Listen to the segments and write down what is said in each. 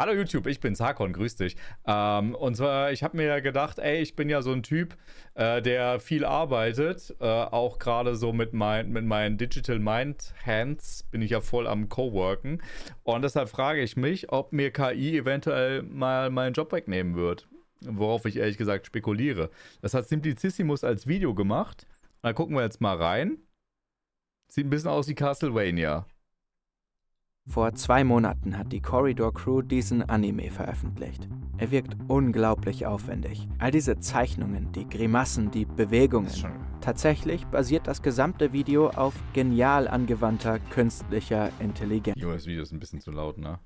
Hallo YouTube, ich bin's, Hakon, grüß dich. Ähm, und zwar, ich habe mir gedacht, ey, ich bin ja so ein Typ, äh, der viel arbeitet, äh, auch gerade so mit, mein, mit meinen Digital Mind Hands bin ich ja voll am Coworken. Und deshalb frage ich mich, ob mir KI eventuell mal meinen Job wegnehmen wird. Worauf ich ehrlich gesagt spekuliere. Das hat Simplicissimus als Video gemacht. Da gucken wir jetzt mal rein. Sieht ein bisschen aus wie Castlevania. Vor zwei Monaten hat die Corridor Crew diesen Anime veröffentlicht. Er wirkt unglaublich aufwendig. All diese Zeichnungen, die Grimassen, die Bewegungen. Tatsächlich basiert das gesamte Video auf genial angewandter künstlicher Intelligenz. Junge, das Video ist ein bisschen zu laut, ne?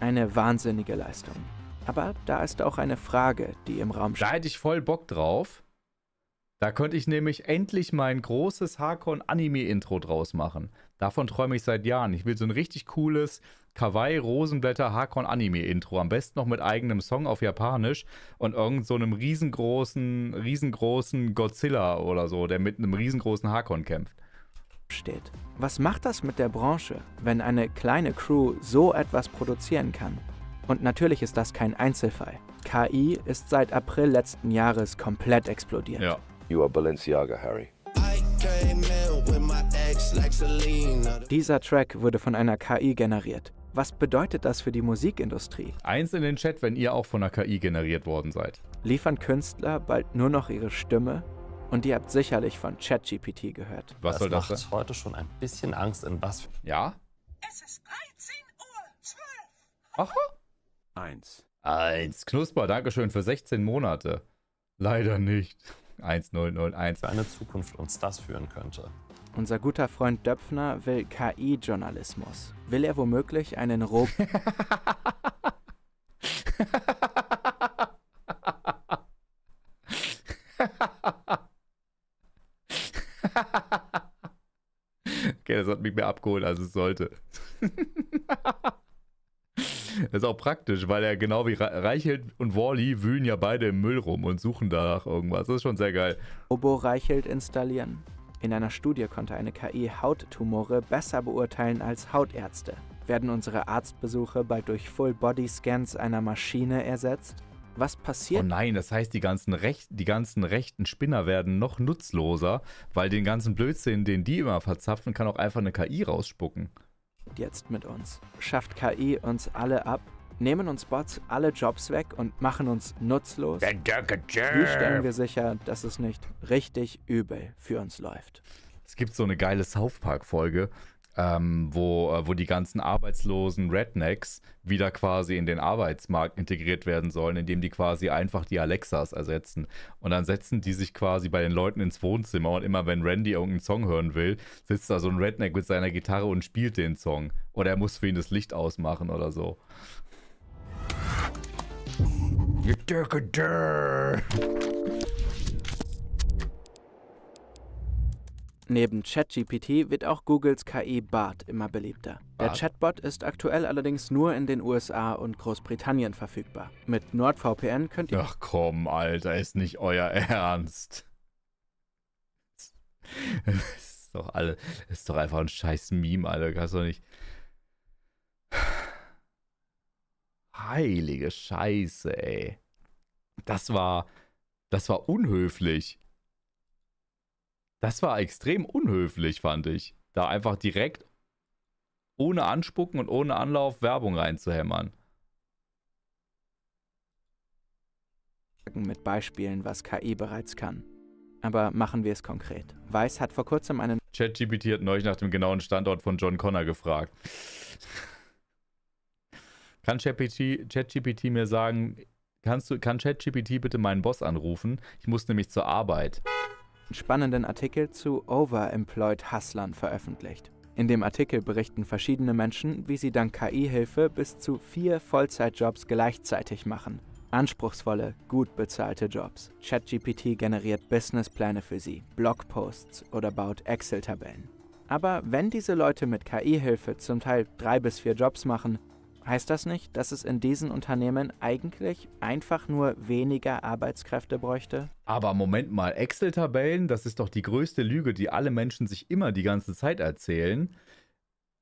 Eine wahnsinnige Leistung. Aber da ist auch eine Frage, die im Raum steht. Da hätte ich voll Bock drauf da könnte ich nämlich endlich mein großes Hakon-Anime-Intro draus machen. Davon träume ich seit Jahren. Ich will so ein richtig cooles Kawaii-Rosenblätter-Hakon-Anime-Intro. Am besten noch mit eigenem Song auf Japanisch und irgend so einem riesengroßen, riesengroßen Godzilla oder so, der mit einem riesengroßen Hakon kämpft. Steht. Was macht das mit der Branche, wenn eine kleine Crew so etwas produzieren kann? Und natürlich ist das kein Einzelfall. KI ist seit April letzten Jahres komplett explodiert. Ja. You are Balenciaga, Harry. Dieser Track wurde von einer KI generiert. Was bedeutet das für die Musikindustrie? Eins in den Chat, wenn ihr auch von einer KI generiert worden seid. Liefern Künstler bald nur noch ihre Stimme? Und ihr habt sicherlich von ChatGPT gehört. Was das soll das? Ich heute schon ein bisschen Angst in was. Ja? Es ist 13 Uhr 12. Aha. Eins. Eins. Knusper, Dankeschön für 16 Monate. Leider nicht. 1001. Für eine Zukunft uns das führen könnte. Unser guter Freund Döpfner will KI-Journalismus. Will er womöglich einen Rob. okay, das hat mich mehr abgeholt, als es sollte. Das ist auch praktisch, weil er genau wie Reichelt und Wally wühlen ja beide im Müll rum und suchen danach irgendwas. Das ist schon sehr geil. Obo Reichelt installieren. In einer Studie konnte eine KI Hauttumore besser beurteilen als Hautärzte. Werden unsere Arztbesuche bald durch Full-Body-Scans einer Maschine ersetzt? Was passiert? Oh nein, das heißt, die ganzen, Rech die ganzen rechten Spinner werden noch nutzloser, weil den ganzen Blödsinn, den die immer verzapfen, kann auch einfach eine KI rausspucken macht jetzt mit uns? Schafft KI uns alle ab? Nehmen uns Bots alle Jobs weg und machen uns nutzlos? Wie stellen wir sicher, dass es nicht richtig übel für uns läuft? Es gibt so eine geile South Park-Folge, ähm, wo, äh, wo die ganzen arbeitslosen Rednecks wieder quasi in den Arbeitsmarkt integriert werden sollen, indem die quasi einfach die Alexas ersetzen. Und dann setzen die sich quasi bei den Leuten ins Wohnzimmer und immer wenn Randy irgendeinen Song hören will, sitzt da so ein Redneck mit seiner Gitarre und spielt den Song. Oder er muss für ihn das Licht ausmachen oder so. Neben ChatGPT wird auch Googles KI BART immer beliebter. Der Chatbot ist aktuell allerdings nur in den USA und Großbritannien verfügbar. Mit NordVPN könnt ihr. Ach komm, Alter, ist nicht euer Ernst. ist doch alle, ist doch einfach ein scheiß Meme, Alter. Kannst doch nicht. Heilige Scheiße, ey. Das war, das war unhöflich. Das war extrem unhöflich, fand ich. Da einfach direkt ohne Anspucken und ohne Anlauf Werbung reinzuhämmern. Mit Beispielen, was KI bereits kann. Aber machen wir es konkret. Weiß hat vor kurzem einen. ChatGPT hat neulich nach dem genauen Standort von John Connor gefragt. kann ChatGPT Chat mir sagen, kannst du, kann ChatGPT bitte meinen Boss anrufen? Ich muss nämlich zur Arbeit spannenden Artikel zu Overemployed Hustlern veröffentlicht. In dem Artikel berichten verschiedene Menschen, wie sie dank KI-Hilfe bis zu vier Vollzeitjobs gleichzeitig machen. Anspruchsvolle, gut bezahlte Jobs. ChatGPT generiert Businesspläne für sie, Blogposts oder baut Excel-Tabellen. Aber wenn diese Leute mit KI-Hilfe zum Teil drei bis vier Jobs machen, Heißt das nicht, dass es in diesen Unternehmen eigentlich einfach nur weniger Arbeitskräfte bräuchte? Aber Moment mal, Excel-Tabellen, das ist doch die größte Lüge, die alle Menschen sich immer die ganze Zeit erzählen.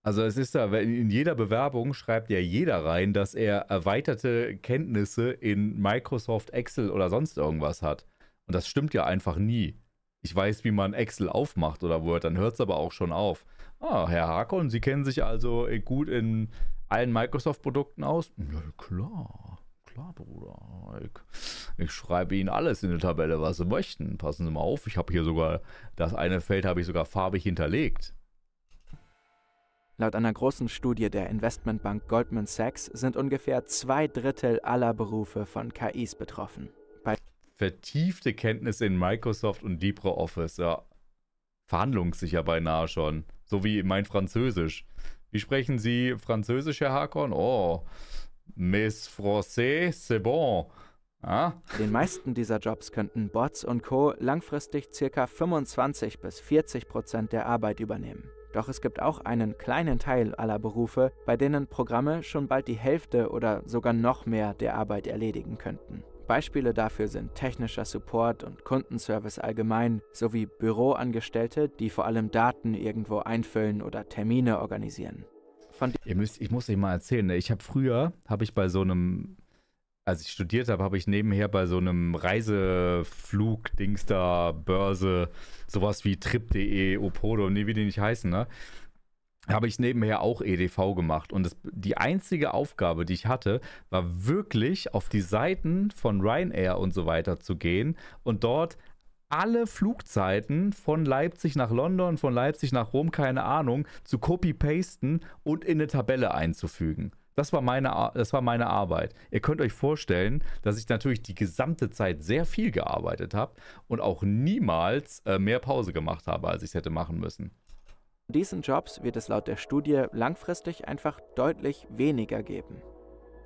Also es ist da, in jeder Bewerbung schreibt ja jeder rein, dass er erweiterte Kenntnisse in Microsoft Excel oder sonst irgendwas hat. Und das stimmt ja einfach nie. Ich weiß, wie man Excel aufmacht oder Word, dann hört es aber auch schon auf. Ah, Herr Hakon, Sie kennen sich also gut in allen Microsoft-Produkten aus? Ja, klar, klar, Bruder. Ich, ich, schreibe Ihnen alles in die Tabelle, was Sie möchten. Passen Sie mal auf, ich habe hier sogar, das eine Feld habe ich sogar farbig hinterlegt. Laut einer großen Studie der Investmentbank Goldman Sachs sind ungefähr zwei Drittel aller Berufe von KIs betroffen. Bei Vertiefte Kenntnisse in Microsoft und LibreOffice, ja, verhandlungssicher beinahe schon. So wie mein Französisch. Wie sprechen Sie Französisch, Herr Hakon? Oh, mes français, c'est bon. Ah. Den meisten dieser Jobs könnten Bots und Co. langfristig ca. 25 bis 40 Prozent der Arbeit übernehmen. Doch es gibt auch einen kleinen Teil aller Berufe, bei denen Programme schon bald die Hälfte oder sogar noch mehr der Arbeit erledigen könnten. Beispiele dafür sind technischer Support und Kundenservice allgemein sowie Büroangestellte, die vor allem Daten irgendwo einfüllen oder Termine organisieren. Müsst, ich muss euch mal erzählen, ne? ich habe früher, habe ich bei so einem, als ich studiert habe, habe ich nebenher bei so einem Reiseflug, Dings da, Börse, sowas wie trip.de, Opodo, nee, wie die nicht heißen, ne? habe ich nebenher auch EDV gemacht. Und das, die einzige Aufgabe, die ich hatte, war wirklich auf die Seiten von Ryanair und so weiter zu gehen und dort alle Flugzeiten von Leipzig nach London, von Leipzig nach Rom, keine Ahnung, zu copy-pasten und in eine Tabelle einzufügen. Das war, meine, das war meine Arbeit. Ihr könnt euch vorstellen, dass ich natürlich die gesamte Zeit sehr viel gearbeitet habe und auch niemals äh, mehr Pause gemacht habe, als ich es hätte machen müssen. Diesen Jobs wird es laut der Studie langfristig einfach deutlich weniger geben.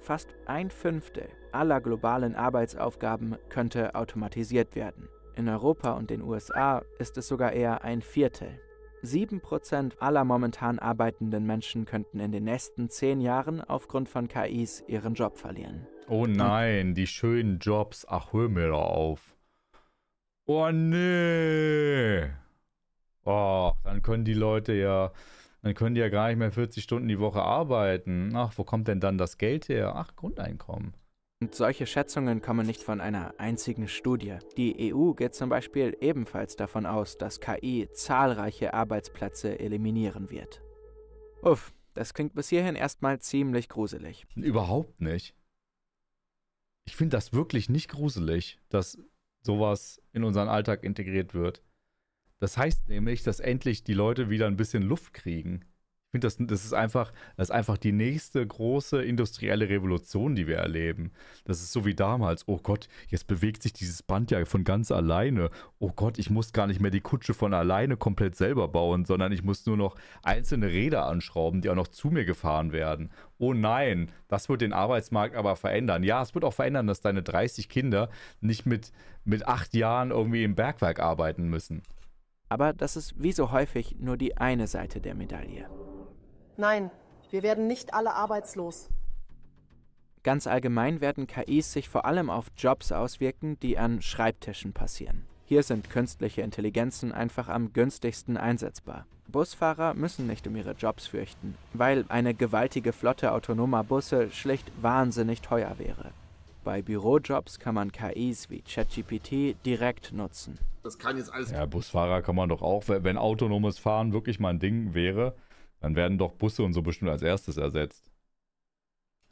Fast ein Fünftel aller globalen Arbeitsaufgaben könnte automatisiert werden. In Europa und den USA ist es sogar eher ein Viertel. 7% aller momentan arbeitenden Menschen könnten in den nächsten 10 Jahren aufgrund von KIs ihren Job verlieren. Oh nein, die schönen Jobs, ach hör mir doch auf. Oh nee. Oh, dann können die Leute ja, dann können die ja gar nicht mehr 40 Stunden die Woche arbeiten. Ach, wo kommt denn dann das Geld her? Ach, Grundeinkommen. Und solche Schätzungen kommen nicht von einer einzigen Studie. Die EU geht zum Beispiel ebenfalls davon aus, dass KI zahlreiche Arbeitsplätze eliminieren wird. Uff, das klingt bis hierhin erstmal ziemlich gruselig. Überhaupt nicht. Ich finde das wirklich nicht gruselig, dass sowas in unseren Alltag integriert wird. Das heißt nämlich, dass endlich die Leute wieder ein bisschen Luft kriegen. Ich finde, das, das, ist einfach, das ist einfach die nächste große industrielle Revolution, die wir erleben. Das ist so wie damals. Oh Gott, jetzt bewegt sich dieses Band ja von ganz alleine. Oh Gott, ich muss gar nicht mehr die Kutsche von alleine komplett selber bauen, sondern ich muss nur noch einzelne Räder anschrauben, die auch noch zu mir gefahren werden. Oh nein, das wird den Arbeitsmarkt aber verändern. Ja, es wird auch verändern, dass deine 30 Kinder nicht mit, mit acht Jahren irgendwie im Bergwerk arbeiten müssen. Aber das ist wie so häufig nur die eine Seite der Medaille. Nein, wir werden nicht alle arbeitslos. Ganz allgemein werden KIs sich vor allem auf Jobs auswirken, die an Schreibtischen passieren. Hier sind künstliche Intelligenzen einfach am günstigsten einsetzbar. Busfahrer müssen nicht um ihre Jobs fürchten, weil eine gewaltige Flotte autonomer Busse schlicht wahnsinnig teuer wäre. Bei Bürojobs kann man KIs wie ChatGPT direkt nutzen. Das kann jetzt alles. Ja, Busfahrer kann man doch auch, wenn autonomes Fahren wirklich mal ein Ding wäre, dann werden doch Busse und so bestimmt als erstes ersetzt.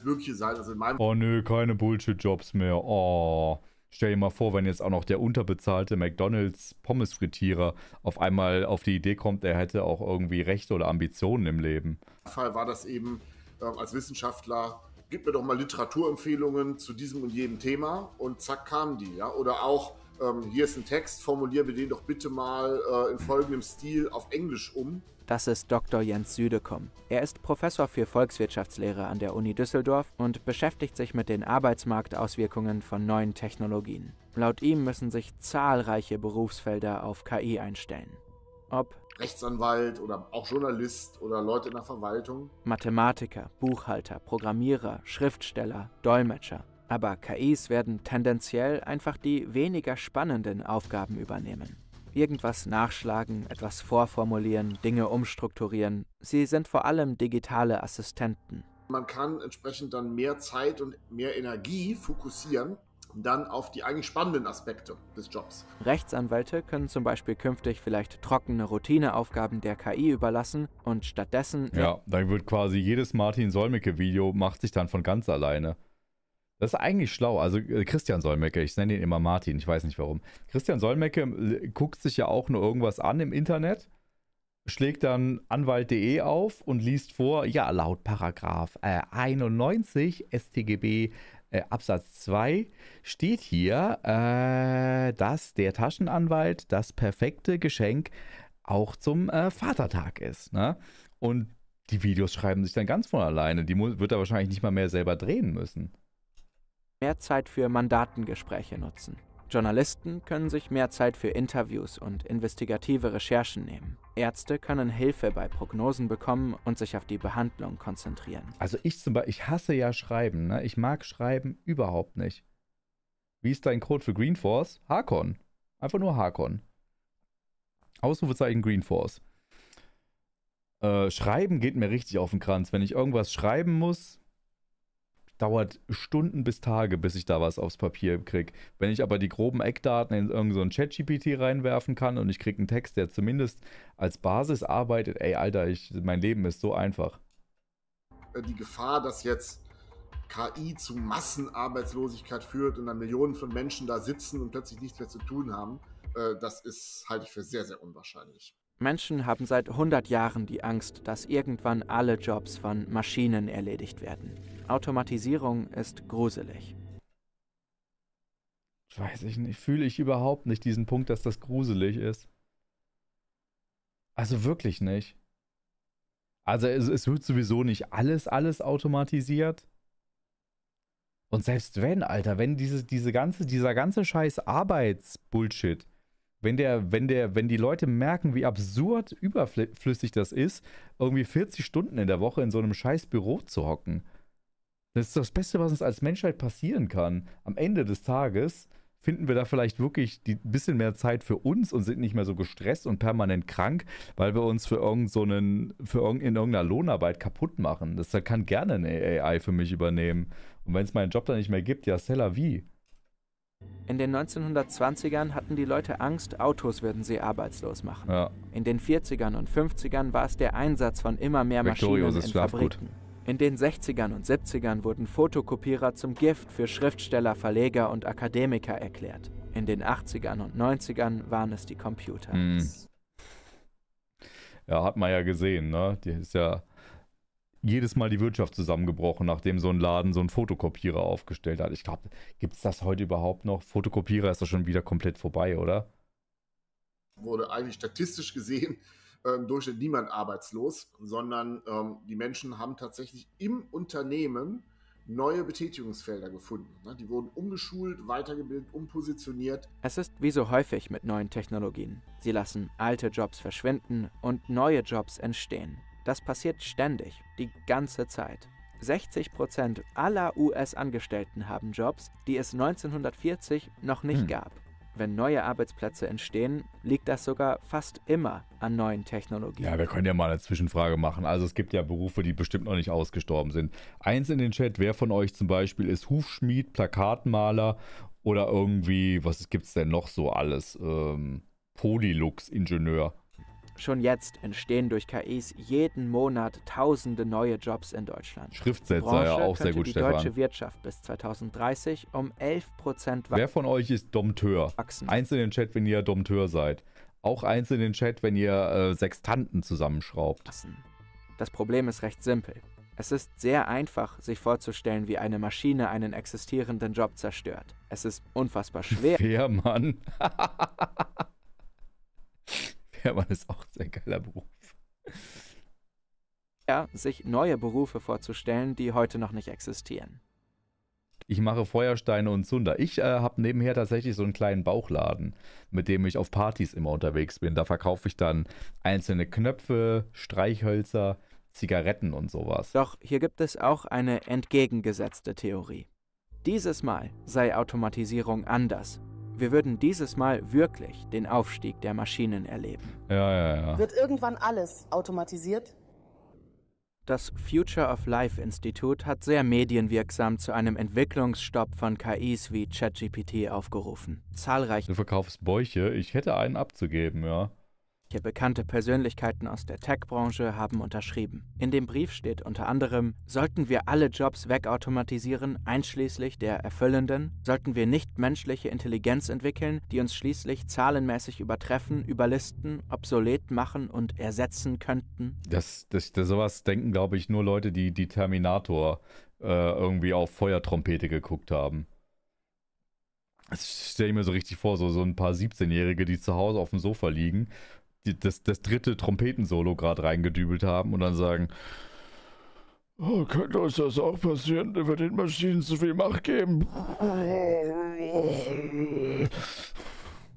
Mögliche sein, also in meinem. Oh nö, keine Bullshit-Jobs mehr. Oh. Stell dir mal vor, wenn jetzt auch noch der unterbezahlte McDonalds Pommesfrittierer auf einmal auf die Idee kommt, er hätte auch irgendwie Rechte oder Ambitionen im Leben. Fall war das eben ähm, als Wissenschaftler gib mir doch mal Literaturempfehlungen zu diesem und jedem Thema und zack kamen die. Ja? Oder auch, ähm, hier ist ein Text, formulieren wir den doch bitte mal äh, in folgendem Stil auf Englisch um. Das ist Dr. Jens Südekomm. Er ist Professor für Volkswirtschaftslehre an der Uni Düsseldorf und beschäftigt sich mit den Arbeitsmarktauswirkungen von neuen Technologien. Laut ihm müssen sich zahlreiche Berufsfelder auf KI einstellen. Ob Rechtsanwalt oder auch Journalist oder Leute in der Verwaltung. Mathematiker, Buchhalter, Programmierer, Schriftsteller, Dolmetscher. Aber KIs werden tendenziell einfach die weniger spannenden Aufgaben übernehmen. Irgendwas nachschlagen, etwas vorformulieren, Dinge umstrukturieren. Sie sind vor allem digitale Assistenten. Man kann entsprechend dann mehr Zeit und mehr Energie fokussieren dann auf die eigentlich spannenden Aspekte des Jobs. Rechtsanwälte können zum Beispiel künftig vielleicht trockene Routineaufgaben der KI überlassen und stattdessen. Ja, dann wird quasi jedes Martin Solmecke-Video macht sich dann von ganz alleine. Das ist eigentlich schlau. Also äh, Christian Solmecke, ich nenne ihn immer Martin, ich weiß nicht warum. Christian Solmecke äh, guckt sich ja auch nur irgendwas an im Internet, schlägt dann anwalt.de auf und liest vor, ja, laut Paragraph äh, 91 StGB äh, Absatz 2 steht hier, äh, dass der Taschenanwalt das perfekte Geschenk auch zum äh, Vatertag ist. Ne? Und die Videos schreiben sich dann ganz von alleine. Die wird er wahrscheinlich nicht mal mehr selber drehen müssen. Mehr Zeit für Mandatengespräche nutzen. Journalisten können sich mehr Zeit für Interviews und investigative Recherchen nehmen. Ärzte können Hilfe bei Prognosen bekommen und sich auf die Behandlung konzentrieren. Also ich zum Beispiel, ich hasse ja Schreiben. Ne? Ich mag Schreiben überhaupt nicht. Wie ist dein Code für Green Force? Harkon. Einfach nur Harkon. Ausrufezeichen Green Force. Äh, schreiben geht mir richtig auf den Kranz. Wenn ich irgendwas schreiben muss, dauert Stunden bis Tage, bis ich da was aufs Papier kriege. Wenn ich aber die groben Eckdaten in irgendeinen so Chat-GPT reinwerfen kann und ich kriege einen Text, der zumindest als Basis arbeitet, ey, Alter, ich, mein Leben ist so einfach. Äh, die Gefahr, dass jetzt KI zu Massenarbeitslosigkeit führt und dann Millionen von Menschen da sitzen und plötzlich nichts mehr zu tun haben, äh, das ist, halte ich für sehr, sehr unwahrscheinlich. Menschen haben seit 100 Jahren die Angst, dass irgendwann alle Jobs von Maschinen erledigt werden. Automatisierung ist gruselig. Weiß ich nicht, fühle ich überhaupt nicht diesen Punkt, dass das gruselig ist. Also wirklich nicht. Also es, es wird sowieso nicht alles, alles automatisiert. Und selbst wenn, Alter, wenn diese, diese ganze, dieser ganze Scheiß Arbeitsbullshit wenn der, wenn der, wenn die Leute merken, wie absurd überflüssig das ist, irgendwie 40 Stunden in der Woche in so einem scheiß Büro zu hocken. Das ist das Beste, was uns als Menschheit passieren kann. Am Ende des Tages finden wir da vielleicht wirklich ein bisschen mehr Zeit für uns und sind nicht mehr so gestresst und permanent krank, weil wir uns für irgend so einen, für irgend, in irgendeiner Lohnarbeit kaputt machen. Das kann gerne eine AI für mich übernehmen. Und wenn es meinen Job dann nicht mehr gibt, ja, Stella wie. In den 1920ern hatten die Leute Angst, Autos würden sie arbeitslos machen. Ja. In den 40ern und 50ern war es der Einsatz von immer mehr Maschinen in Fabriken. In den 60ern und 70ern wurden Fotokopierer zum Gift für Schriftsteller, Verleger und Akademiker erklärt. In den 80ern und 90ern waren es die Computer. Hm. Ja, hat man ja gesehen, ne? Die ist ja jedes Mal die Wirtschaft zusammengebrochen, nachdem so ein Laden so einen Fotokopierer aufgestellt hat. Ich glaube, gibt es das heute überhaupt noch? Fotokopierer ist doch schon wieder komplett vorbei, oder? Wurde eigentlich statistisch gesehen ähm, durch niemand arbeitslos, sondern ähm, die Menschen haben tatsächlich im Unternehmen neue Betätigungsfelder gefunden. Ne? Die wurden umgeschult, weitergebildet, umpositioniert. Es ist wie so häufig mit neuen Technologien. Sie lassen alte Jobs verschwinden und neue Jobs entstehen. Das passiert ständig, die ganze Zeit. 60 aller US-Angestellten haben Jobs, die es 1940 noch nicht hm. gab. Wenn neue Arbeitsplätze entstehen, liegt das sogar fast immer an neuen Technologien. Ja, wir können ja mal eine Zwischenfrage machen. Also es gibt ja Berufe, die bestimmt noch nicht ausgestorben sind. Eins in den Chat, wer von euch zum Beispiel ist Hufschmied, Plakatmaler oder irgendwie, was gibt es denn noch so alles? Ähm, Polylux-Ingenieur. Schon jetzt entstehen durch KIs jeden Monat tausende neue Jobs in Deutschland. Schriftsetzer, Branche ja, auch sehr gut, die Stefan. die deutsche Wirtschaft bis 2030 um 11 Prozent wachsen. Wer von euch ist Domteur? Wachsen. Eins in den Chat, wenn ihr Domteur seid. Auch eins in den Chat, wenn ihr äh, Sextanten zusammenschraubt. Das Problem ist recht simpel. Es ist sehr einfach, sich vorzustellen, wie eine Maschine einen existierenden Job zerstört. Es ist unfassbar schwer. Schwer, Mann. Feuerwehrmann ist auch ein sehr geiler Beruf. Ja, sich neue Berufe vorzustellen, die heute noch nicht existieren. Ich mache Feuersteine und Zunder. Ich äh, habe nebenher tatsächlich so einen kleinen Bauchladen, mit dem ich auf Partys immer unterwegs bin. Da verkaufe ich dann einzelne Knöpfe, Streichhölzer, Zigaretten und sowas. Doch hier gibt es auch eine entgegengesetzte Theorie. Dieses Mal sei Automatisierung anders wir würden dieses Mal wirklich den Aufstieg der Maschinen erleben. Ja, ja, ja. Wird irgendwann alles automatisiert? Das Future of Life Institut hat sehr medienwirksam zu einem Entwicklungsstopp von KIs wie ChatGPT aufgerufen. Zahlreiche. Du verkaufst Bäuche, ich hätte einen abzugeben, ja. Bekannte Persönlichkeiten aus der Tech-Branche haben unterschrieben. In dem Brief steht unter anderem, sollten wir alle Jobs wegautomatisieren, einschließlich der erfüllenden, sollten wir nicht menschliche Intelligenz entwickeln, die uns schließlich zahlenmäßig übertreffen, überlisten, obsolet machen und ersetzen könnten. Das, das, das sowas denken, glaube ich, nur Leute, die die Terminator äh, irgendwie auf Feuertrompete geguckt haben. Das stelle ich mir so richtig vor, so, so ein paar 17-Jährige, die zu Hause auf dem Sofa liegen die, das, das dritte Trompetensolo gerade reingedübelt haben und dann sagen, oh, könnte euch das auch passieren, wenn wir den Maschinen zu viel Macht geben.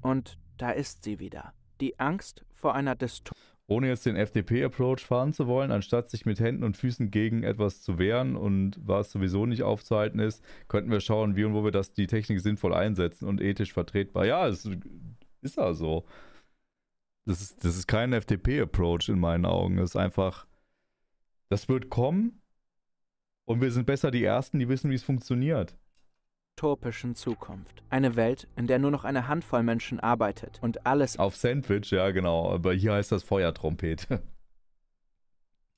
Und da ist sie wieder. Die Angst vor einer Dystopie. Ohne jetzt den FDP-Approach fahren zu wollen, anstatt sich mit Händen und Füßen gegen etwas zu wehren und was sowieso nicht aufzuhalten ist, könnten wir schauen, wie und wo wir das die Technik sinnvoll einsetzen und ethisch vertretbar. Ja, es ist ja so das ist, das ist kein FDP-Approach in meinen Augen. Das ist einfach, das wird kommen und wir sind besser die Ersten, die wissen, wie es funktioniert utopischen Zukunft. Eine Welt, in der nur noch eine Handvoll Menschen arbeitet und alles auf Sandwich, ja genau, aber hier heißt das Feuertrompete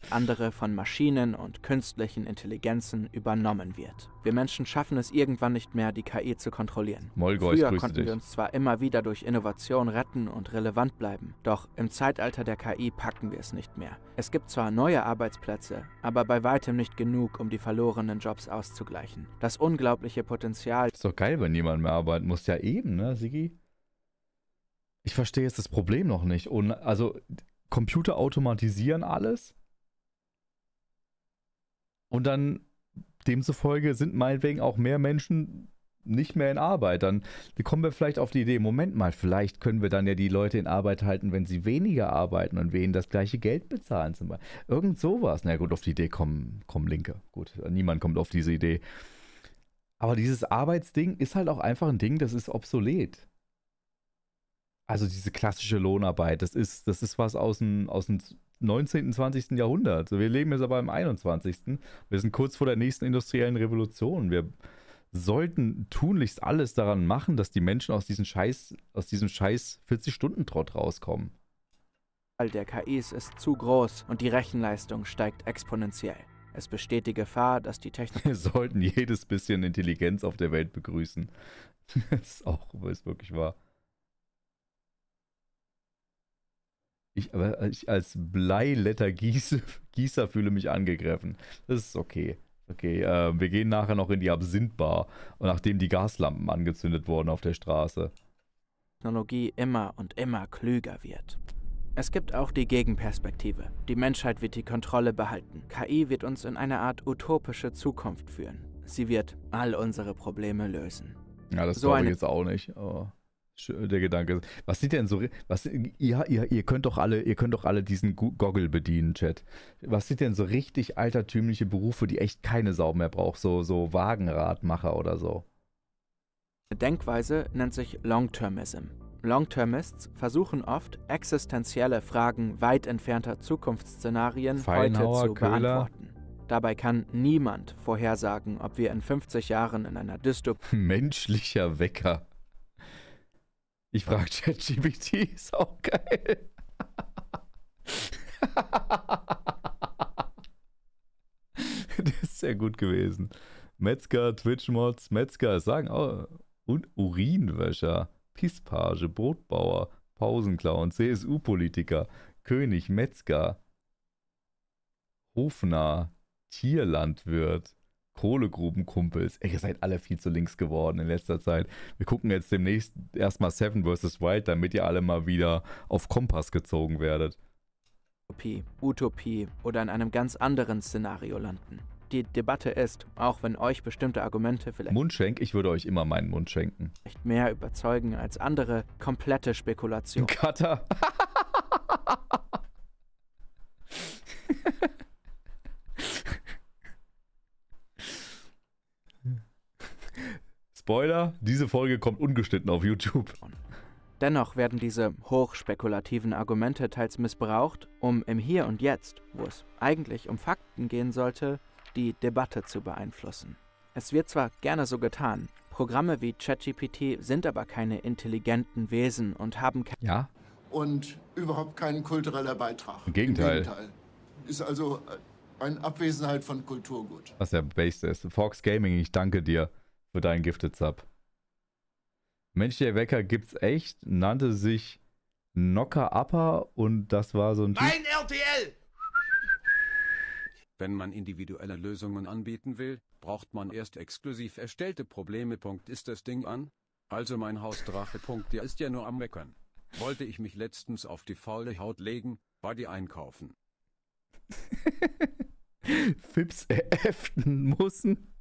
andere von Maschinen und künstlichen Intelligenzen übernommen wird. Wir Menschen schaffen es irgendwann nicht mehr, die KI zu kontrollieren. Molgois, Früher konnten dich. wir uns zwar immer wieder durch Innovation retten und relevant bleiben, doch im Zeitalter der KI packen wir es nicht mehr. Es gibt zwar neue Arbeitsplätze, aber bei weitem nicht genug, um die verlorenen Jobs auszugleichen. Das unglaubliche Potenzial. Ist doch geil, wenn jemand mehr arbeiten muss. Ja eben, ne, Sigi? Ich verstehe jetzt das Problem noch nicht. Und also Computer automatisieren alles und dann demzufolge sind meinetwegen auch mehr Menschen nicht mehr in Arbeit. Dann kommen wir vielleicht auf die Idee, Moment mal, vielleicht können wir dann ja die Leute in Arbeit halten, wenn sie weniger arbeiten und wen das gleiche Geld bezahlen zum Beispiel. Irgend sowas. Na gut, auf die Idee kommen, kommen Linke. Gut, niemand kommt auf diese Idee. Aber dieses Arbeitsding ist halt auch einfach ein Ding, das ist obsolet also diese klassische Lohnarbeit, das ist, das ist was aus dem, aus dem 19., 20. Jahrhundert. Wir leben jetzt aber im 21. Wir sind kurz vor der nächsten industriellen Revolution. Wir sollten tunlichst alles daran machen, dass die Menschen aus, diesen Scheiß, aus diesem Scheiß 40-Stunden-Trott rauskommen. All der KIs ist zu groß und die Rechenleistung steigt exponentiell. Es besteht die Gefahr, dass die Technik. Wir sollten jedes bisschen Intelligenz auf der Welt begrüßen. das ist auch ist wirklich wahr. Ich, aber ich als Bleilettergießer fühle mich angegriffen. Das ist okay. Okay, äh, wir gehen nachher noch in die Absinthbar, nachdem die Gaslampen angezündet wurden auf der Straße. Technologie immer und immer klüger wird. Es gibt auch die Gegenperspektive. Die Menschheit wird die Kontrolle behalten. KI wird uns in eine Art utopische Zukunft führen. Sie wird all unsere Probleme lösen. Ja, das so glaube ich jetzt auch nicht. Oh. Äh, der Gedanke. Was sind denn so, was, ihr, ihr, ihr könnt doch alle, ihr könnt doch alle diesen Goggle bedienen, Chat. Was sind denn so richtig altertümliche Berufe, die echt keine Sau mehr braucht, so, so Wagenradmacher oder so? Denkweise nennt sich Long-Termism. Long-Termists versuchen oft, existenzielle Fragen weit entfernter Zukunftsszenarien Feinhauer, heute zu Köhler. beantworten. Dabei kann niemand vorhersagen, ob wir in 50 Jahren in einer Dystopie. Menschlicher Wecker. Ich frage ChatGPT, ist auch geil. das ist sehr gut gewesen. Metzger, Twitch-Mods, Metzger, sagen auch. Und Urinwäscher, Pisspage, Brotbauer, Pausenclown, CSU-Politiker, König, Metzger, Hofner, Tierlandwirt. Kohlegrubenkumpels. Ey, ihr seid alle viel zu links geworden in letzter Zeit. Wir gucken jetzt demnächst erstmal Seven vs. Wild, damit ihr alle mal wieder auf Kompass gezogen werdet. Utopie, Utopie oder in einem ganz anderen Szenario landen. Die Debatte ist, auch wenn euch bestimmte Argumente vielleicht. Mundschenk, ich würde euch immer meinen Mund schenken. Nicht mehr überzeugen als andere, komplette Spekulation. Cutter. Spoiler, diese Folge kommt ungeschnitten auf YouTube. Dennoch werden diese hochspekulativen Argumente teils missbraucht, um im Hier und Jetzt, wo es eigentlich um Fakten gehen sollte, die Debatte zu beeinflussen. Es wird zwar gerne so getan, Programme wie ChatGPT sind aber keine intelligenten Wesen und haben keine. Ja. Und überhaupt kein kultureller Beitrag. Im Gegenteil. Im Gegenteil. Ist also äh, eine Abwesenheit von Kulturgut. Was ja Base ist. Fox Gaming, ich danke dir für deinen Gifted Sub. der Wecker gibt's echt, nannte sich Knocker Upper und das war so ein. Nein, typ RTL! Wenn man individuelle Lösungen anbieten will, braucht man erst exklusiv erstellte Probleme. Punkt Ist das Ding an? Also mein Hausdrache. Der ist ja nur am Meckern. Wollte ich mich letztens auf die faule Haut legen, war die einkaufen. Fips erheften müssen.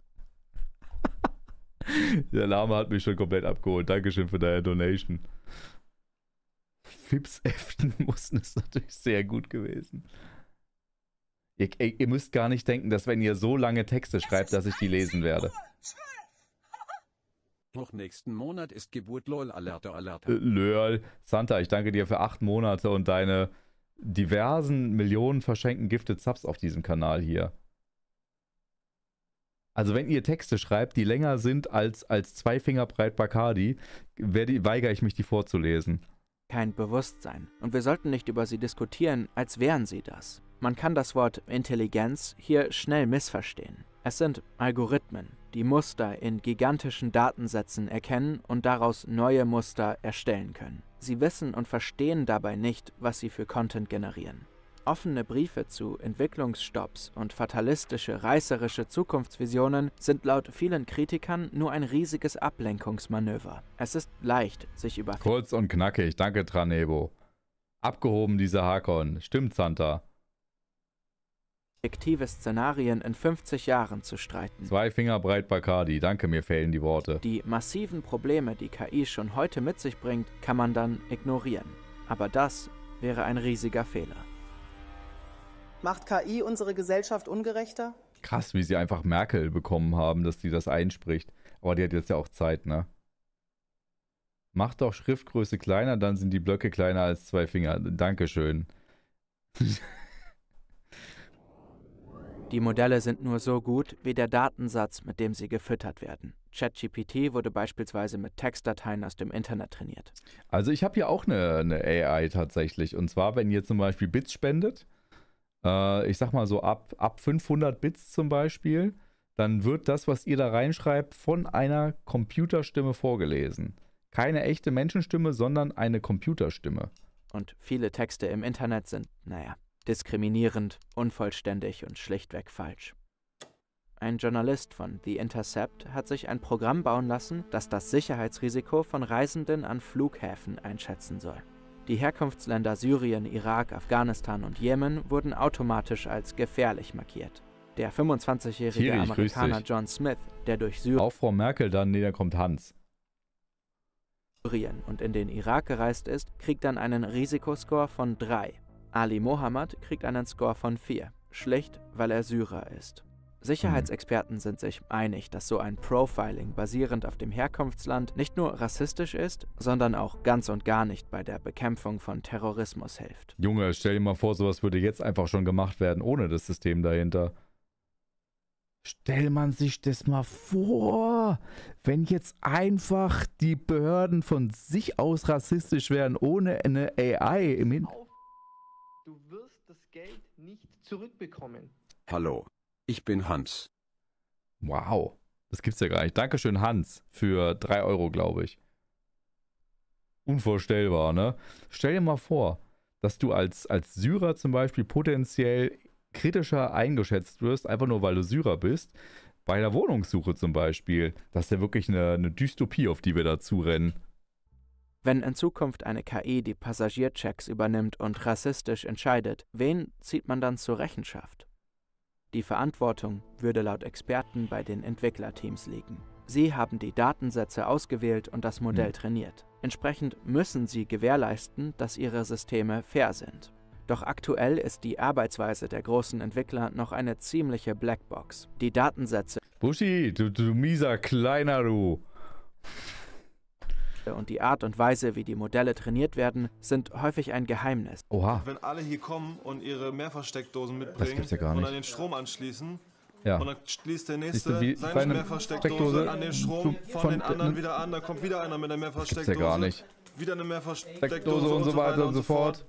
Der Name hat mich schon komplett abgeholt. Dankeschön für deine Donation. Fips Eften mussten ist natürlich sehr gut gewesen. Ihr, ihr, müsst gar nicht denken, dass wenn ihr so lange Texte schreibt, dass ich die lesen werde. Noch nächsten Monat ist Geburt LOL Alerte Alerte. Äh, LOL. Santa, ich danke dir für acht Monate und deine diversen Millionen verschenkten Gifted Subs auf diesem Kanal hier. Also wenn ihr Texte schreibt, die länger sind als, als zwei Finger breit Bacardi, werde, weigere ich mich, die vorzulesen. Kein Bewusstsein. Und wir sollten nicht über sie diskutieren, als wären sie das. Man kann das Wort Intelligenz hier schnell missverstehen. Es sind Algorithmen, die Muster in gigantischen Datensätzen erkennen und daraus neue Muster erstellen können. Sie wissen und verstehen dabei nicht, was sie für Content generieren. Offene Briefe zu Entwicklungsstopps und fatalistische, reißerische Zukunftsvisionen sind laut vielen Kritikern nur ein riesiges Ablenkungsmanöver. Es ist leicht, sich über... Kurz und knackig, danke Tranebo. Abgehoben dieser Hakon, stimmt Santa. Fiktive Szenarien in 50 Jahren zu streiten. Zwei Finger breit Bacardi, danke, mir fehlen die Worte. Die massiven Probleme, die KI schon heute mit sich bringt, kann man dann ignorieren. Aber das wäre ein riesiger Fehler. Macht KI unsere Gesellschaft ungerechter? Krass, wie sie einfach Merkel bekommen haben, dass die das einspricht. Aber die hat jetzt ja auch Zeit, ne? Macht doch Schriftgröße kleiner, dann sind die Blöcke kleiner als zwei Finger. Dankeschön. Die Modelle sind nur so gut wie der Datensatz, mit dem sie gefüttert werden. ChatGPT wurde beispielsweise mit Textdateien aus dem Internet trainiert. Also ich habe hier auch eine, eine AI tatsächlich. Und zwar, wenn ihr zum Beispiel Bits spendet, äh, ich sag mal so ab, ab 500 Bits zum Beispiel, dann wird das, was ihr da reinschreibt, von einer Computerstimme vorgelesen. Keine echte Menschenstimme, sondern eine Computerstimme. Und viele Texte im Internet sind, naja, diskriminierend, unvollständig und schlichtweg falsch. Ein Journalist von The Intercept hat sich ein Programm bauen lassen, das das Sicherheitsrisiko von Reisenden an Flughäfen einschätzen soll. Die Herkunftsländer Syrien, Irak, Afghanistan und Jemen wurden automatisch als gefährlich markiert. Der 25-jährige Amerikaner John Smith, der durch Syrien. Auch Frau Merkel dann, nee, da kommt Hans. Syrien und in den Irak gereist ist, kriegt dann einen Risikoscore von 3. Ali Mohammed kriegt einen Score von 4. Schlecht, weil er Syrer ist. Sicherheitsexperten sind sich einig, dass so ein Profiling basierend auf dem Herkunftsland nicht nur rassistisch ist, sondern auch ganz und gar nicht bei der Bekämpfung von Terrorismus hilft. Junge, stell dir mal vor, sowas würde jetzt einfach schon gemacht werden, ohne das System dahinter. Stell man sich das mal vor, wenn jetzt einfach die Behörden von sich aus rassistisch wären, ohne eine AI im Hintergrund. Du wirst das Geld nicht zurückbekommen. Hallo, ich bin Hans. Wow, das gibt's ja gar nicht. Dankeschön, Hans, für 3 Euro, glaube ich. Unvorstellbar, ne? Stell dir mal vor, dass du als, als Syrer zum Beispiel potenziell kritischer eingeschätzt wirst, einfach nur weil du Syrer bist. Bei der Wohnungssuche zum Beispiel. Das ist ja wirklich eine, eine Dystopie, auf die wir da zurennen. Wenn in Zukunft eine KI die Passagierchecks übernimmt und rassistisch entscheidet, wen zieht man dann zur Rechenschaft? Die Verantwortung würde laut Experten bei den Entwicklerteams liegen. Sie haben die Datensätze ausgewählt und das Modell mhm. trainiert. Entsprechend müssen sie gewährleisten, dass ihre Systeme fair sind. Doch aktuell ist die Arbeitsweise der großen Entwickler noch eine ziemliche Blackbox. Die Datensätze. Buschi, du, du mieser Kleiner, du und die Art und Weise, wie die Modelle trainiert werden, sind häufig ein Geheimnis. Oha. Wenn alle hier kommen und ihre Mehrversteckdosen mitbringen ja und an den Strom anschließen, ja. Und dann schließt der nächste du, seine Mehrversteckdose an den Strom von, von den anderen wieder an. Da kommt wieder einer mit der Mehrversteckdose. Ja gar nicht. Wieder eine Mehrversteckdose und, und so weiter und so fort.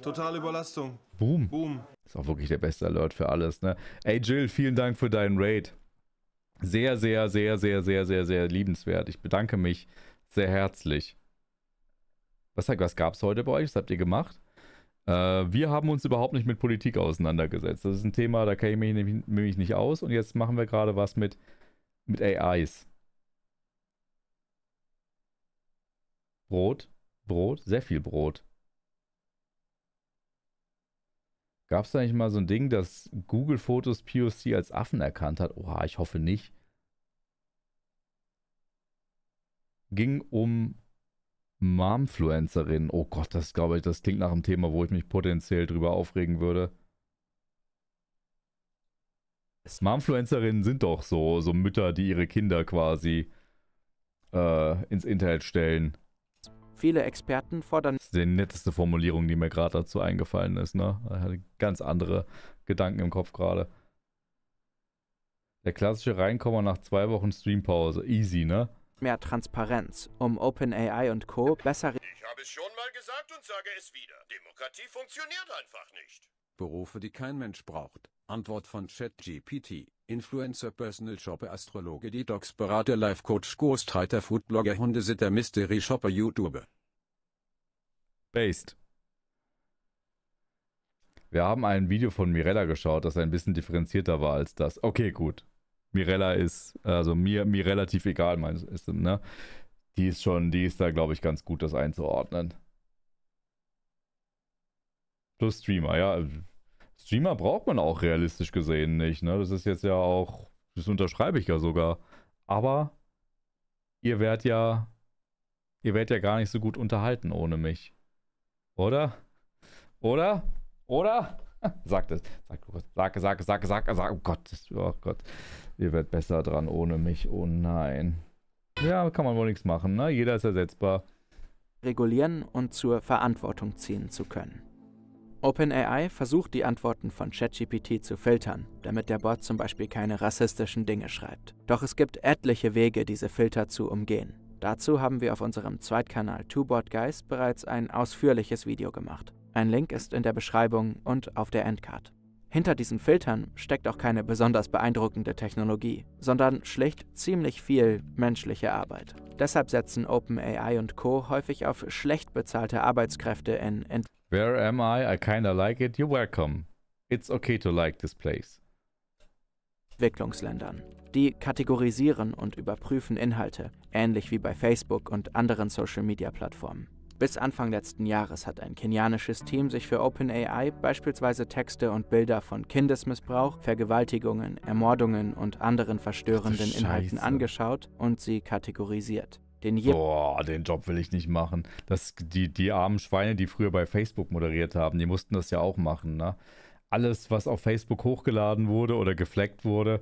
Totale Überlastung. Boom. Boom. Ist auch wirklich der beste Alert für alles, ne? Ey Jill, vielen Dank für deinen Raid. Sehr, sehr, sehr, sehr, sehr, sehr, sehr liebenswert. Ich bedanke mich sehr herzlich. Was, was gab es heute bei euch? Was habt ihr gemacht? Äh, wir haben uns überhaupt nicht mit Politik auseinandergesetzt. Das ist ein Thema, da kenne ich mich nämlich nicht aus. Und jetzt machen wir gerade was mit, mit AIs. Brot, Brot, sehr viel Brot. Gab es da nicht mal so ein Ding, dass Google Fotos POC als Affen erkannt hat? Oha, ich hoffe nicht. ging um Momfluencerinnen. Oh Gott, das glaube ich, das klingt nach einem Thema, wo ich mich potenziell drüber aufregen würde. Momfluencerinnen sind doch so, so Mütter, die ihre Kinder quasi äh, ins Internet stellen. Viele Experten fordern. Das ist die netteste Formulierung, die mir gerade dazu eingefallen ist, ne? Ganz andere Gedanken im Kopf gerade. Der klassische Reinkommer nach zwei Wochen Streampause. Easy, ne? mehr Transparenz, um OpenAI und Co. besser. Ich habe es schon mal gesagt und sage es wieder. Demokratie funktioniert einfach nicht. Berufe, die kein Mensch braucht. Antwort von ChatGPT. Influencer, Personal Shopper, Astrologe, Detox, Berater, Life Coach, Ghostwriter, Foodblogger, Hundesitter, Mystery Shopper, YouTuber. Based. Wir haben ein Video von Mirella geschaut, das ein bisschen differenzierter war als das. Okay, gut. Mirella ist, also mir, mir relativ egal, meinst ist, ne? Die ist schon, die ist da, glaube ich, ganz gut, das einzuordnen. Plus Streamer, ja. Streamer braucht man auch realistisch gesehen nicht, ne? Das ist jetzt ja auch, das unterschreibe ich ja sogar. Aber ihr werdet ja, ihr werdet ja gar nicht so gut unterhalten ohne mich. Oder? Oder? Oder? Sagt es. Sag, sag, sag, sag, sag, sag. Oh Gott, oh Gott. Ihr werdet besser dran ohne mich. Oh nein. Ja, kann man wohl nichts machen, ne? Jeder ist ersetzbar. Regulieren und zur Verantwortung ziehen zu können. OpenAI versucht die Antworten von ChatGPT zu filtern, damit der Bot zum Beispiel keine rassistischen Dinge schreibt. Doch es gibt etliche Wege, diese Filter zu umgehen. Dazu haben wir auf unserem Zweitkanal Two Bot Guys bereits ein ausführliches Video gemacht. Ein Link ist in der Beschreibung und auf der Endcard. Hinter diesen Filtern steckt auch keine besonders beeindruckende Technologie, sondern schlicht ziemlich viel menschliche Arbeit. Deshalb setzen OpenAI und Co. häufig auf schlecht bezahlte Arbeitskräfte in. Ent Where am I? I kinda like it. You're welcome. It's okay to like this place. Entwicklungsländern. Die kategorisieren und überprüfen Inhalte, ähnlich wie bei Facebook und anderen Social-Media-Plattformen. Bis Anfang letzten Jahres hat ein kenianisches Team sich für OpenAI beispielsweise Texte und Bilder von Kindesmissbrauch, Vergewaltigungen, Ermordungen und anderen verstörenden Inhalten angeschaut und sie kategorisiert. Den Boah, den Job will ich nicht machen. Das, die, die armen Schweine, die früher bei Facebook moderiert haben, die mussten das ja auch machen. Ne? Alles, was auf Facebook hochgeladen wurde oder gefleckt wurde,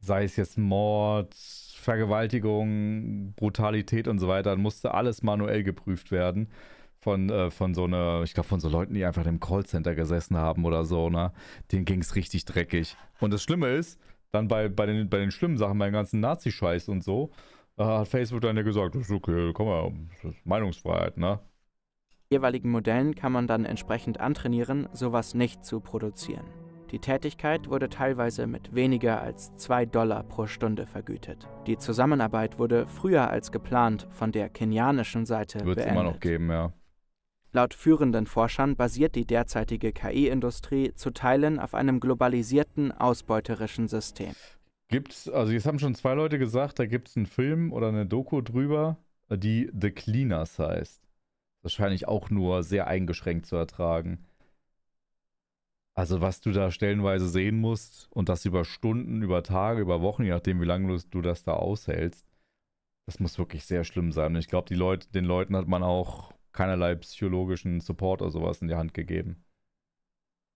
sei es jetzt Mord, Vergewaltigung, Brutalität und so weiter, dann musste alles manuell geprüft werden von, äh, von so einer, ich glaube, von so Leuten, die einfach im Callcenter gesessen haben oder so, ne? Denen ging es richtig dreckig. Und das Schlimme ist, dann bei, bei, den, bei den schlimmen Sachen, bei den ganzen Nazi-Scheiß und so, äh, hat Facebook dann ja gesagt, das ist okay, komm mal, das ist Meinungsfreiheit, ne? jeweiligen Modellen kann man dann entsprechend antrainieren, sowas nicht zu produzieren. Die Tätigkeit wurde teilweise mit weniger als 2 Dollar pro Stunde vergütet. Die Zusammenarbeit wurde früher als geplant von der kenianischen Seite Wird's beendet. Wird es immer noch geben, ja. Laut führenden Forschern basiert die derzeitige KI-Industrie zu Teilen auf einem globalisierten, ausbeuterischen System. Gibt's, also jetzt haben schon zwei Leute gesagt, da gibt es einen Film oder eine Doku drüber, die The Cleaners heißt. Wahrscheinlich auch nur sehr eingeschränkt zu ertragen. Also was du da stellenweise sehen musst und das über Stunden, über Tage, über Wochen, je nachdem, wie lange du, das da aushältst, das muss wirklich sehr schlimm sein. Und ich glaube, Leute, den Leuten hat man auch keinerlei psychologischen Support oder sowas in die Hand gegeben.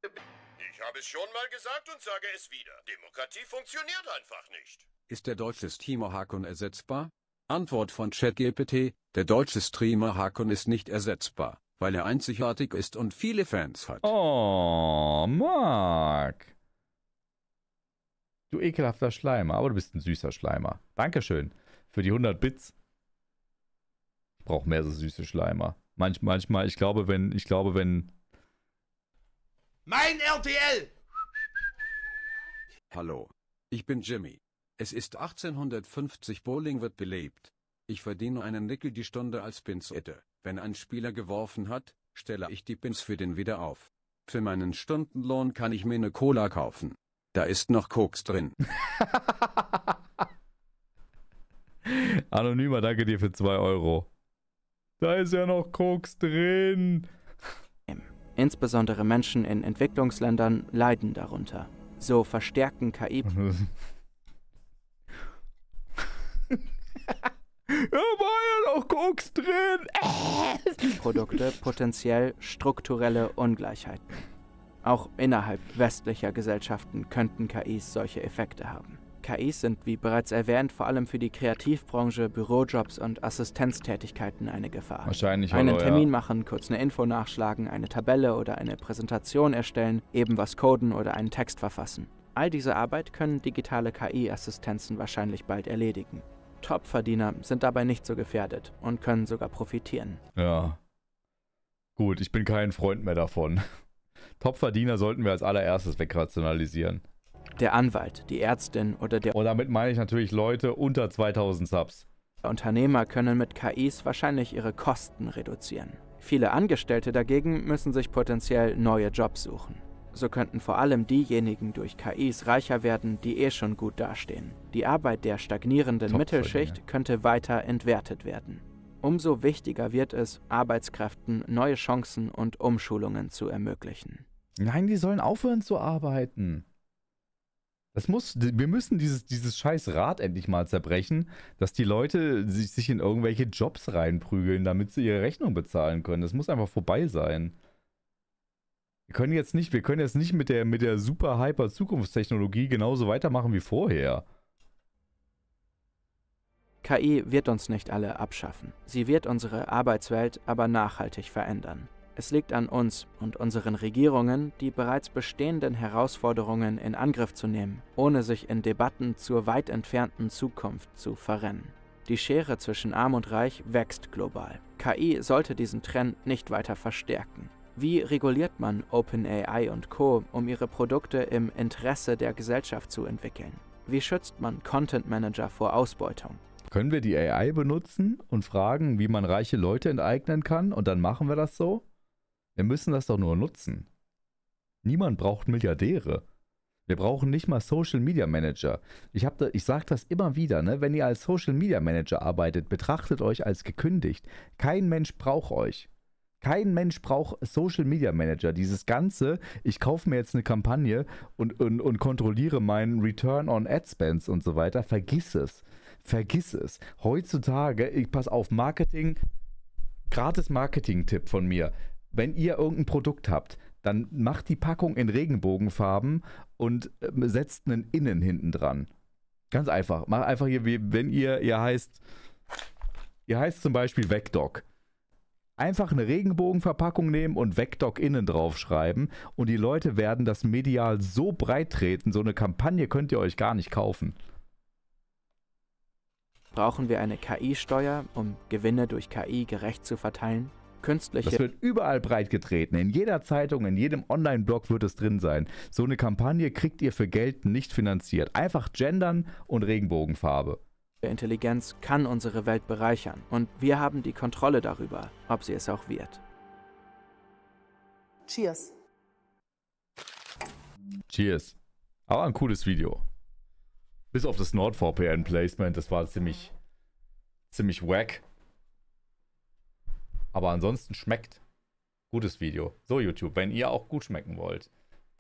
Ich habe es schon mal gesagt und sage es wieder. Demokratie funktioniert einfach nicht. Ist der deutsche Streamer Hakon ersetzbar? Antwort von ChatGPT, der deutsche Streamer Hakon ist nicht ersetzbar weil er einzigartig ist und viele Fans hat. Oh, Mark. Du ekelhafter Schleimer, aber du bist ein süßer Schleimer. Dankeschön für die 100 Bits. Ich brauche mehr so süße Schleimer. Manch, manchmal, ich glaube, wenn, ich glaube, wenn... Mein RTL! Hallo, ich bin Jimmy. Es ist 1850, Bowling wird belebt. Ich verdiene einen Nickel die Stunde als Pinzette. Wenn ein Spieler geworfen hat, stelle ich die Pins für den wieder auf. Für meinen Stundenlohn kann ich mir eine Cola kaufen. Da ist noch Koks drin. Anonymer, danke dir für 2 Euro. Da ist ja noch Koks drin. Insbesondere Menschen in Entwicklungsländern leiden darunter. So verstärken KI. Da war ja noch Koks drin. Äh. Produkte potenziell strukturelle Ungleichheiten. Auch innerhalb westlicher Gesellschaften könnten KIs solche Effekte haben. KIs sind, wie bereits erwähnt, vor allem für die Kreativbranche, Bürojobs und Assistenztätigkeiten eine Gefahr. Wahrscheinlich Einen hallo, Termin ja. machen, kurz eine Info nachschlagen, eine Tabelle oder eine Präsentation erstellen, eben was coden oder einen Text verfassen. All diese Arbeit können digitale KI-Assistenzen wahrscheinlich bald erledigen. Topverdiener sind dabei nicht so gefährdet und können sogar profitieren. Ja. Gut, ich bin kein Freund mehr davon. Topverdiener sollten wir als allererstes wegrationalisieren. Der Anwalt, die Ärztin oder der... Und damit meine ich natürlich Leute unter 2000 Subs. Unternehmer können mit KIs wahrscheinlich ihre Kosten reduzieren. Viele Angestellte dagegen müssen sich potenziell neue Jobs suchen so könnten vor allem diejenigen durch KIs reicher werden, die eh schon gut dastehen. Die Arbeit der stagnierenden Mittelschicht könnte weiter entwertet werden. Umso wichtiger wird es, Arbeitskräften neue Chancen und Umschulungen zu ermöglichen. Nein, die sollen aufhören zu arbeiten. Das muss, wir müssen dieses, dieses scheiß Rad endlich mal zerbrechen, dass die Leute sich, sich in irgendwelche Jobs reinprügeln, damit sie ihre Rechnung bezahlen können. Das muss einfach vorbei sein. Wir können jetzt nicht, wir können jetzt nicht mit der, mit der super hyper Zukunftstechnologie genauso weitermachen wie vorher. KI wird uns nicht alle abschaffen. Sie wird unsere Arbeitswelt aber nachhaltig verändern. Es liegt an uns und unseren Regierungen, die bereits bestehenden Herausforderungen in Angriff zu nehmen, ohne sich in Debatten zur weit entfernten Zukunft zu verrennen. Die Schere zwischen Arm und Reich wächst global. KI sollte diesen Trend nicht weiter verstärken. Wie reguliert man OpenAI und Co., um ihre Produkte im Interesse der Gesellschaft zu entwickeln? Wie schützt man Content Manager vor Ausbeutung? Können wir die AI benutzen und fragen, wie man reiche Leute enteignen kann und dann machen wir das so? Wir müssen das doch nur nutzen. Niemand braucht Milliardäre. Wir brauchen nicht mal Social Media Manager. Ich, da, ich sage das immer wieder, ne? wenn ihr als Social Media Manager arbeitet, betrachtet euch als gekündigt. Kein Mensch braucht euch. Kein Mensch braucht Social Media Manager. Dieses Ganze, ich kaufe mir jetzt eine Kampagne und, und, und kontrolliere meinen Return on Ad Spends und so weiter. Vergiss es. Vergiss es. Heutzutage, ich pass auf, Marketing, gratis Marketing-Tipp von mir. Wenn ihr irgendein Produkt habt, dann macht die Packung in Regenbogenfarben und ähm, setzt einen Innen hinten dran. Ganz einfach. Mach einfach hier, wenn ihr, ihr heißt, ihr heißt zum Beispiel Vecdoc Einfach eine Regenbogenverpackung nehmen und Vecdoc innen draufschreiben und die Leute werden das medial so breit treten, so eine Kampagne könnt ihr euch gar nicht kaufen. Brauchen wir eine KI-Steuer, um Gewinne durch KI gerecht zu verteilen? Künstliche. Das wird überall breit getreten. In jeder Zeitung, in jedem Online-Blog wird es drin sein. So eine Kampagne kriegt ihr für Geld nicht finanziert. Einfach gendern und Regenbogenfarbe. Intelligenz kann unsere Welt bereichern und wir haben die Kontrolle darüber, ob sie es auch wird. Cheers. Cheers. Aber ein cooles Video. Bis auf das NordVPN-Placement, das war ziemlich, ziemlich wack. Aber ansonsten schmeckt. Gutes Video. So, YouTube, wenn ihr auch gut schmecken wollt,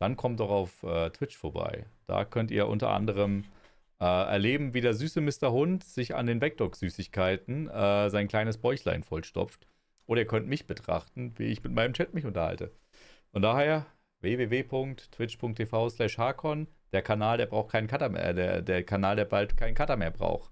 dann kommt doch auf äh, Twitch vorbei. Da könnt ihr unter anderem äh, erleben, wie der süße Mr. Hund sich an den Backdog-Süßigkeiten äh, sein kleines Bäuchlein vollstopft. Oder ihr könnt mich betrachten, wie ich mit meinem Chat mich unterhalte. Von daher www.twitch.tv slash Hakon, der Kanal, der braucht keinen Cutter mehr, der, der Kanal, der bald keinen Cutter mehr braucht.